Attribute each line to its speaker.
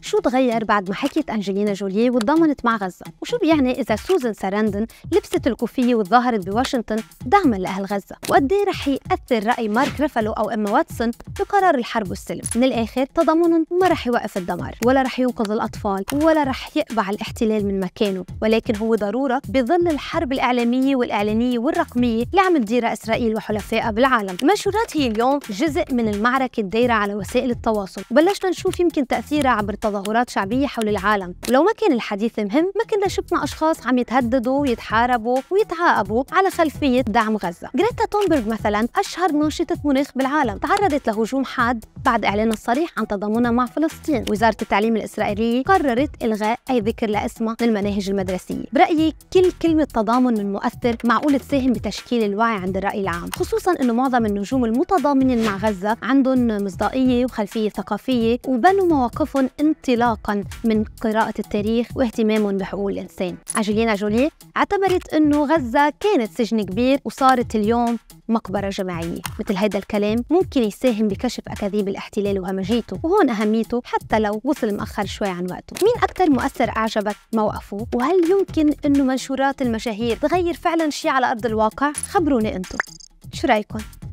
Speaker 1: شو تغير بعد ما حكيت أنجلينا جولي وتضامنت مع غزة؟ وشو بيعني إذا سوزن ساراندن لبست الكوفية وتظاهرت بواشنطن دعما لأهل غزة؟ وقد إيه رح يأثر رأي مارك ريفالو أو إما واتسون بقرار الحرب والسلم؟ من الآخر تضامن ما رح يوقف الدمار ولا رح ينقذ الأطفال ولا رح يقبع الاحتلال من مكانه ولكن هو ضرورة بظل الحرب الإعلامية والإعلانية والرقمية اللي عم تديرها إسرائيل وحلفائها بالعالم المنشورات هي اليوم جزء من المعركة الدايرة على وسائل التواصل وبلشنا نشوف يمكن تأثيرها عبر تظاهرات شعبية حول العالم ولو ما كان الحديث مهم ما كنا شفنا أشخاص عم يتهددوا ويتحاربوا ويتعاقبوا على خلفية دعم غزة غريتا تونبرغ مثلا أشهر ناشطة مناخ بالعالم تعرضت لهجوم حاد بعد إعلانها الصريح عن تضامنها مع فلسطين وزارة التعليم الإسرائيلية قررت إلغاء أي ذكر لاسمها من المناهج المدرسية برأيي كل كلمة تضامن من مؤثر معقول تساهم بتشكيل الوعي عند الرأي العام خصوصا أنه معظم النجوم المتضامنين مع غزة عندهم مصداقية وخلفية ثقافية وبنوا مواقفهم انطلاقا من قراءة التاريخ واهتمامهم بحقوق الإنسان أنجلينا جولي اعتبرت انه غزة كانت سجن كبير وصارت اليوم مقبرة جماعية مثل هيدا الكلام ممكن يساهم بكشف أكاذيب الاحتلال وهمجيته وهون أهميته حتى لو وصل مأخر شوي عن وقته مين أكثر مؤثر أعجبك موقفه وهل يمكن أنه منشورات المشاهير تغير فعلا شي على أرض الواقع خبروني أنتم شو رأيكم